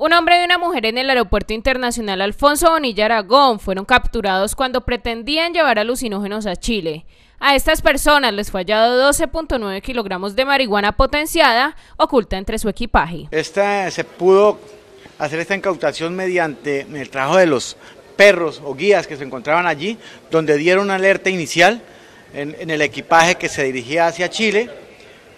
Un hombre y una mujer en el aeropuerto internacional Alfonso Bonilla Aragón fueron capturados cuando pretendían llevar alucinógenos a Chile. A estas personas les fue hallado 12.9 kilogramos de marihuana potenciada oculta entre su equipaje. Esta, se pudo hacer esta incautación mediante el trabajo de los perros o guías que se encontraban allí, donde dieron una alerta inicial en, el equipaje que se dirigía hacia Chile.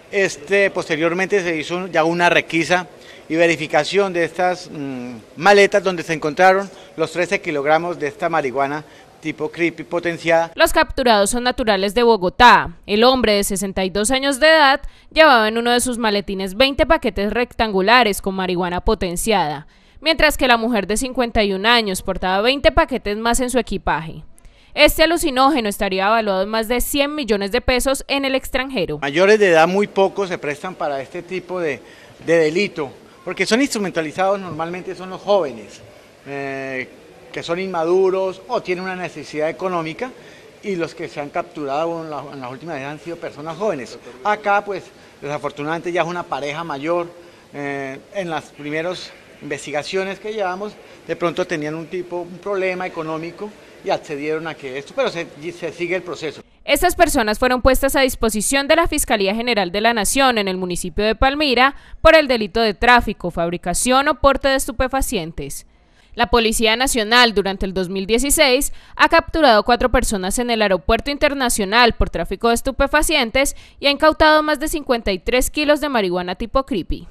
Este, posteriormente se hizo ya una requisa y verificación de estas mm, maletas donde se encontraron los 13 kilogramos de esta marihuana tipo creepy potenciada. Los capturados son naturales de Bogotá. El hombre de 62 años de edad llevaba en uno de sus maletines 20 paquetes rectangulares con marihuana potenciada, mientras que la mujer de 51 años portaba 20 paquetes más en su equipaje. Este alucinógeno estaría evaluado en más de 100 millones de pesos en el extranjero. Mayores de edad muy pocos se prestan para este tipo de delito porque son instrumentalizados normalmente son los jóvenes, eh, que son inmaduros o tienen una necesidad económica y los que se han capturado en, las últimas veces han sido personas jóvenes. Acá pues desafortunadamente ya es una pareja mayor, eh, en las primeras investigaciones que llevamos de pronto tenían un tipo, un problema económico y accedieron a que esto, pero se sigue el proceso. Estas personas fueron puestas a disposición de la Fiscalía General de la Nación en el municipio de Palmira por el delito de tráfico, fabricación o porte de estupefacientes. La Policía Nacional durante el 2016 ha capturado cuatro personas en el aeropuerto internacional por tráfico de estupefacientes y ha incautado más de 53 kilos de marihuana tipo creepy.